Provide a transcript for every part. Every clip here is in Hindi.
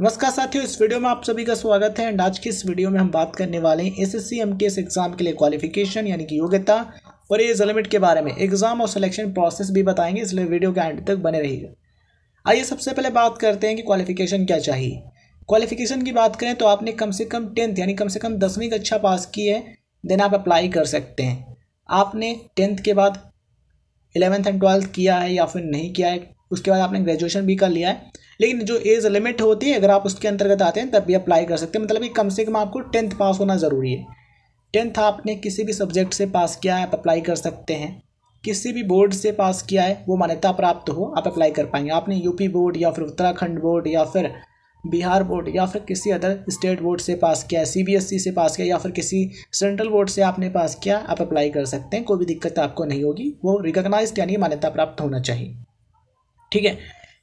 नमस्कार साथियों इस वीडियो में आप सभी का स्वागत है एंड आज की इस वीडियो में हम बात करने वाले हैं एस एस एग्ज़ाम के लिए क्वालिफिकेशन यानी कि योग्यता और एज लिमिट के बारे में एग्ज़ाम और सिलेक्शन प्रोसेस भी बताएंगे इसलिए वीडियो के एंड तक बने रहिएगा आइए सबसे पहले बात करते हैं कि क्वालिफिकेशन क्या चाहिए क्वालिफिकेशन की बात करें तो आपने कम से कम टेंथ यानी कम से कम दसवीं कक्षा पास की है देन आप अप्लाई कर सकते हैं आपने टेंथ के बाद इलेवेंथ एंड ट्वेल्थ किया है या फिर नहीं किया है उसके बाद आपने ग्रेजुएशन भी कर लिया है लेकिन जो एज लिमिट होती है अगर आप उसके अंतर्गत आते हैं तब भी अप्लाई कर सकते हैं मतलब कि कम से कम आपको टेंथ पास होना ज़रूरी है टेंथ आपने किसी भी सब्जेक्ट से पास किया है आप अप्लाई कर सकते हैं किसी भी बोर्ड से पास किया है वो मान्यता प्राप्त हो आप अप्लाई कर पाएंगे आपने यूपी बोर्ड या फिर उत्तराखंड बोर्ड या फिर बिहार बोर्ड या फिर किसी अदर स्टेट बोर्ड से पास किया है सीबीएसई e से पास किया या फिर किसी सेंट्रल बोर्ड से आपने पास किया आप अप्लाई कर सकते हैं कोई भी दिक्कत आपको नहीं होगी वो रिकग्नाइज यानी मान्यता प्राप्त होना चाहिए ठीक है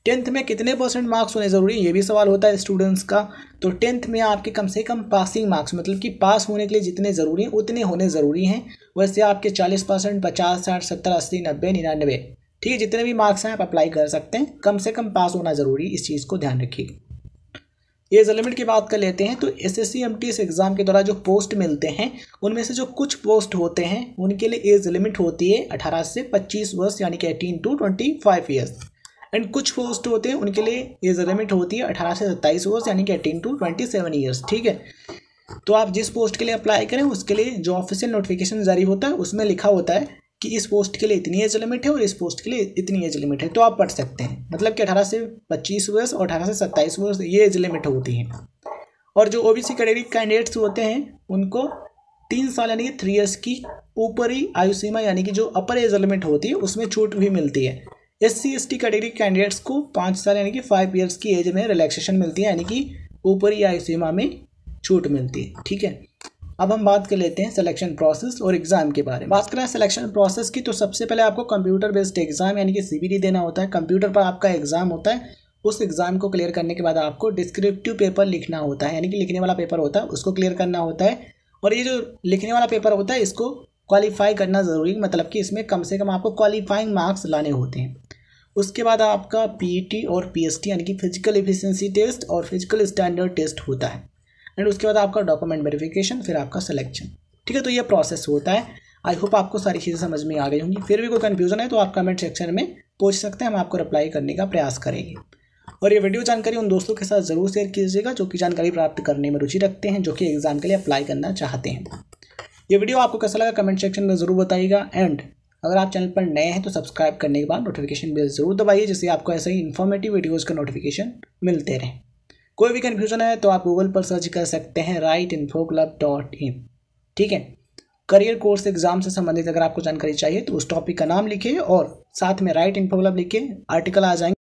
टेंथ में कितने परसेंट मार्क्स होने ज़रूरी है ये भी सवाल होता है स्टूडेंट्स का तो टेंथ में आपके कम से कम पासिंग मार्क्स मतलब कि पास होने के लिए जितने ज़रूरी हैं उतने होने ज़रूरी हैं वैसे आपके चालीस परसेंट पचास साठ सत्तर अस्सी नब्बे निन्यानवे ठीक है जितने भी मार्क्स हैं आप अप्लाई कर सकते हैं कम से कम पास होना ज़रूरी इस चीज़ को ध्यान रखिए एज लिमिट की बात कर लेते हैं तो S S C M T S exam के द्वारा जो पोस्ट मिलते हैं उनमें से जो कुछ पोस्ट होते हैं उनके लिए एज लिमिट होती है अठारह से पच्चीस वर्ष यानी कि eighteen to twenty five years and कुछ पोस्ट होते हैं उनके लिए एज लिमिट होती है अठारह से सत्ताईस वर्ष यानी कि eighteen to twenty seven years ठीक है तो आप जिस पोस्ट के लिए अप्लाई करें उसके लिए जो ऑफिशियल नोटिफिकेशन जारी होता है उसमें लिखा होता है कि इस पोस्ट के लिए इतनी एज लिमिट है और इस पोस्ट के लिए इतनी एज लिमिट है तो आप पढ़ सकते हैं मतलब कि अठारह से पच्चीस वर्ष और अठारह से सत्ताईस वर्ष ये एज लिमिट होती है और जो O B C category candidates होते हैं उनको तीन साल यानी कि थ्री ईयर्स की ऊपरी आयु सीमा यानी कि जो अपर एज लिमिट होती है उसमें छूट भी मिलती है S C S T category candidates को पाँच साल यानी कि फाइव ईयर्स की एज में रिलैक्सेशन मिलती है यानी कि ऊपरी आय सीमा में छूट मिलती है ठीक है अब हम बात कर लेते हैं सिलेक्शन प्रोसेस और एग्ज़ाम के बारे में बात करें सिलेक्शन प्रोसेस की तो सबसे पहले आपको कंप्यूटर बेस्ड एग्ज़ाम यानी कि सी देना होता है कंप्यूटर पर आपका एग्ज़ाम होता है उस एग्ज़ाम को क्लियर करने के बाद आपको डिस्क्रिप्टिव पेपर लिखना होता है यानी कि लिखने वाला पेपर होता है उसको क्लियर करना होता है और ये जो लिखने वाला पेपर होता है इसको क्वालिफाई करना ज़रूरी मतलब कि इसमें कम से कम आपको क्वालिफाइंग मार्क्स लाने होते हैं उसके बाद आपका पी e और पी यानी कि फिजिकल इफिशेंसी टेस्ट और फिजिकल स्टैंडर्ड टेस्ट होता है एंड उसके बाद आपका डॉक्यूमेंट वेरिफिकेशन फिर आपका सिलेक्शन ठीक है तो ये प्रोसेस होता है आई होप आपको सारी चीज़ें समझ में आ गई होंगी फिर भी कोई कन्फ्यूजन है तो आप कमेंट सेक्शन में पूछ सकते हैं हम आपको रिप्लाई करने का प्रयास करेंगे और ये वीडियो जानकारी उन दोस्तों के साथ ज़रूर शेयर कीजिएगा जो कि जानकारी प्राप्त करने में रुचि रखते हैं जो कि एग्ज़ाम के लिए अप्लाई करना चाहते हैं ये वीडियो आपको कैसा लगा कमेंट सेक्शन में ज़रूर बताइएगा एंड अगर आप चैनल पर नए हैं तो सब्सक्राइब करने के बाद नोटिफिकेशन बिल ज़रूर दबाइए जिससे आपको ऐसे ही इन्फॉर्मेटिव वीडियोज़ का नोटिफिकेशन मिलते रहे कोई भी कन्फ्यूज़न है तो आप गूगल पर सर्च कर सकते हैं right info club dot in ठीक है करियर कोर्स एग्जाम से संबंधित अगर आपको जानकारी चाहिए तो उस टॉपिक का नाम लिखिए और साथ में राइट इन्फो क्लब लिखिए आर्टिकल आ जाएंगे